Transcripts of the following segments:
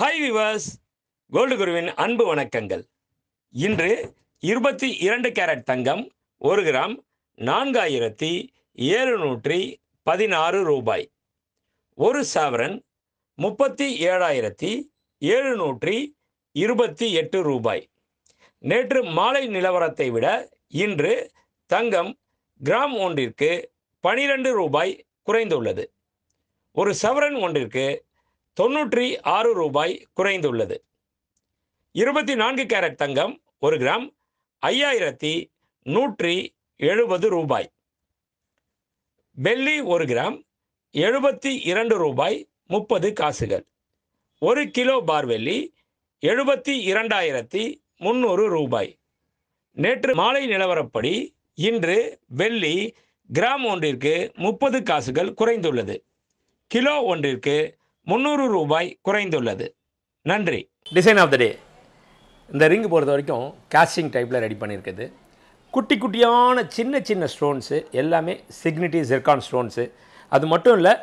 hi விவாஸ் gold குருவின் அன்பு வணக்கங்கள் இன்று இருபத்தி இரண்டு கேரட் தங்கம் ஒரு கிராம் நான்காயிரத்தி ஏழுநூற்றி பதினாறு ரூபாய் ஒரு சாவரன் முப்பத்தி ஏழாயிரத்தி எழுநூற்றி இருபத்தி எட்டு ரூபாய் நேற்று மாலை நிலவரத்தை விட இன்று தங்கம் கிராம் ஒன்றிற்கு பனிரெண்டு ரூபாய் குறைந்துள்ளது ஒரு சவரன் ஒன்றிற்கு தொன்னூற்றி ஆறு ரூபாய் குறைந்துள்ளது இருபத்தி நான்கு கேரட் தங்கம் ஒரு கிராம் ஐயாயிரத்தி நூற்றி எழுபது ரூபாய் வெள்ளி ஒரு கிராம் எழுபத்தி இரண்டு ரூபாய் முப்பது காசுகள் ஒரு கிலோ பார் வெள்ளி எழுபத்தி இரண்டாயிரத்தி முந்நூறு ரூபாய் நேற்று மாலை நிலவரப்படி இன்று வெள்ளி கிராம் ஒன்றிற்கு முப்பது காசுகள் குறைந்துள்ளது கிலோ ஒன்றிற்கு முந்நூறு ரூபாய் குறைந்துள்ளது நன்றி டிசைன் ஆஃப் த டே இந்த ரிங்கு பொறுத்த வரைக்கும் கேஸ்டிங் டைப்பில் ரெடி பண்ணியிருக்குது குட்டி குட்டியான சின்ன சின்ன ஸ்டோன்ஸு எல்லாமே சிக்னிட்டி ஜெர்கான் ஸ்டோன்ஸு அது மட்டும் இல்லை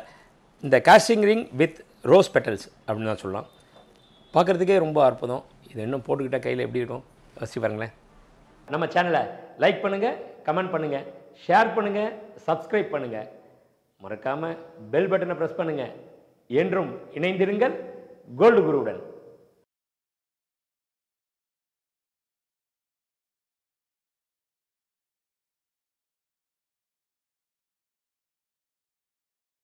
இந்த casting ring with rose petals அப்படின்னு தான் சொல்லலாம் பார்க்குறதுக்கே ரொம்ப அற்புதம் இது இன்னும் போட்டுக்கிட்டால் கையில் எப்படி இருக்கும் வசி பாருங்களேன் நம்ம சேனலை லைக் பண்ணுங்கள் கமெண்ட் பண்ணுங்கள் ஷேர் பண்ணுங்கள் சப்ஸ்கிரைப் பண்ணுங்கள் மறக்காமல் பெல் பட்டனை ப்ரெஸ் பண்ணுங்கள் என்றும் இணைந்திருங்கள் கோல்டு குருவுடன்